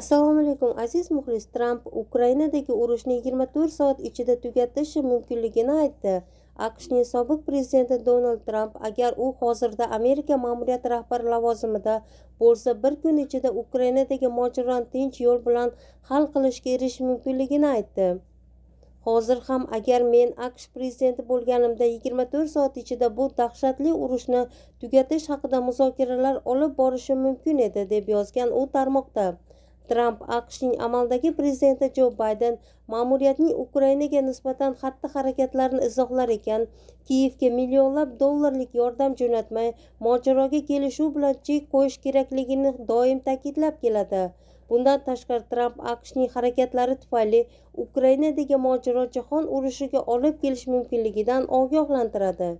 assalomu alaykum aziz muxlis tramp ukrainadagi urushni 24 soat ichida tugatishi mumkinligini aytdi aqshning sobiq prezidenti donald tramp agar u hozirda amerika ma'muriyati rahbari lavozimida bo'lsa bir kun ichida ukrainadagi mojaroni tinch yo'l bilan hal qilishga erishish mumkinligini aytdi hozir ham agar men aqsh prezidenti bo'lganimda 24 soat ichida bu dahshatli urushni tugatish haqida muzokaralar olib borishim mumkin edi deb yozgan u tarmoqda tramp aqshning amaldagi prezidenti Joe Biden ma'muriyatning ukrainaga nisbatan xatti harakatlarini izohlar ekan kiyevga millionlab dollarlik yordam jo'natmay mojaroga kelishuv bilan chek qo'yish kerakligini doim ta'kidlab keladi bundan tashqari tramp aqshning harakatlari tufayli ukrainadagi mojaro jahon urushiga olib kelish mumkinligidan ogohlantiradi